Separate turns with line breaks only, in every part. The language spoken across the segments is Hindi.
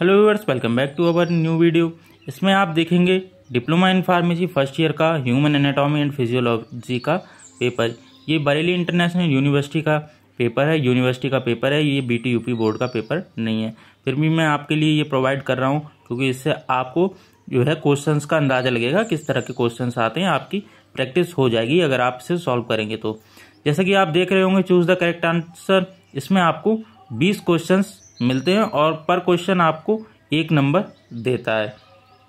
hello viewers welcome back to our new video इसमें आप देखेंगे diploma in pharmacy first year का ह्यूमन एनाटॉमी एंड फिजियोलॉजी का पेपर ये बरेली इंटरनेशनल यूनिवर्सिटी का पेपर है यूनिवर्सिटी का पेपर है ये बी यूपी बोर्ड का पेपर नहीं है फिर भी मैं आपके लिए ये प्रोवाइड कर रहा हूँ क्योंकि इससे आपको जो है क्वेश्चन का अंदाज़ा लगेगा किस तरह के क्वेश्चन आते हैं आपकी प्रैक्टिस हो जाएगी अगर आप इसे सॉल्व करेंगे तो जैसा कि आप देख रहे होंगे चूज़ द करेक्ट आंसर इसमें आपको बीस क्वेश्चंस मिलते हैं और पर क्वेश्चन आपको एक नंबर देता है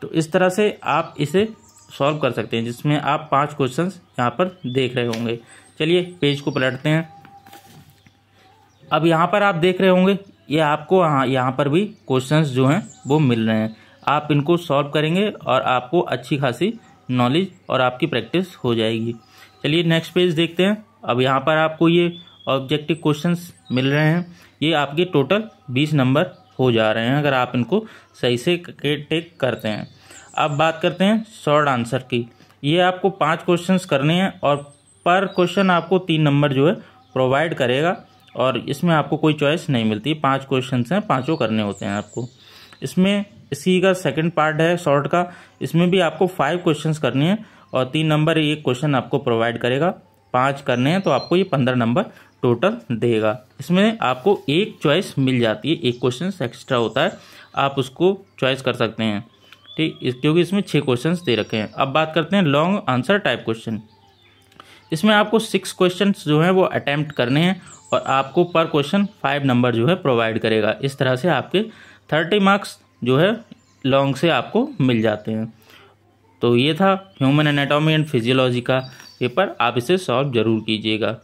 तो इस तरह से आप इसे सॉल्व कर सकते हैं जिसमें आप पांच क्वेश्चंस यहाँ पर देख रहे होंगे चलिए पेज को पलटते हैं अब यहाँ पर आप देख रहे होंगे ये आपको यहाँ पर भी क्वेश्चंस जो हैं वो मिल रहे हैं आप इनको सॉल्व करेंगे और आपको अच्छी खासी नॉलेज और आपकी प्रैक्टिस हो जाएगी चलिए नेक्स्ट पेज देखते हैं अब यहाँ पर आपको ये ऑब्जेक्टिव क्वेश्चन मिल रहे हैं ये आपके टोटल बीस नंबर हो जा रहे हैं अगर आप इनको सही से टेक करते हैं अब बात करते हैं शॉर्ट आंसर की ये आपको पांच क्वेश्चंस करने हैं और पर क्वेश्चन आपको तीन नंबर जो है प्रोवाइड करेगा और इसमें आपको कोई चॉइस नहीं मिलती पांच क्वेश्चन हैं पाँचों करने होते हैं आपको इसमें इसी का सेकंड पार्ट है शॉर्ट का इसमें भी आपको फाइव क्वेश्चंस करने हैं और तीन नंबर एक क्वेश्चन आपको प्रोवाइड करेगा पाँच करने हैं तो आपको ये पंद्रह नंबर टोटल देगा इसमें आपको एक चॉइस मिल जाती है एक क्वेश्चन एक्स्ट्रा होता है आप उसको चॉइस कर सकते हैं ठीक इस क्योंकि इसमें छः क्वेश्चन दे रखे हैं अब बात करते हैं लॉन्ग आंसर टाइप क्वेश्चन इसमें आपको सिक्स क्वेश्चन जो हैं वो अटैम्प्ट करने हैं और आपको पर क्वेश्चन फाइव नंबर जो है प्रोवाइड करेगा इस तरह से आपके थर्टी मार्क्स जो है लॉन्ग से आपको मिल जाते हैं तो ये था ह्यूमन एनाटॉमी एंड फिजियोलॉजी का पेपर आप इसे सॉल्व ज़रूर कीजिएगा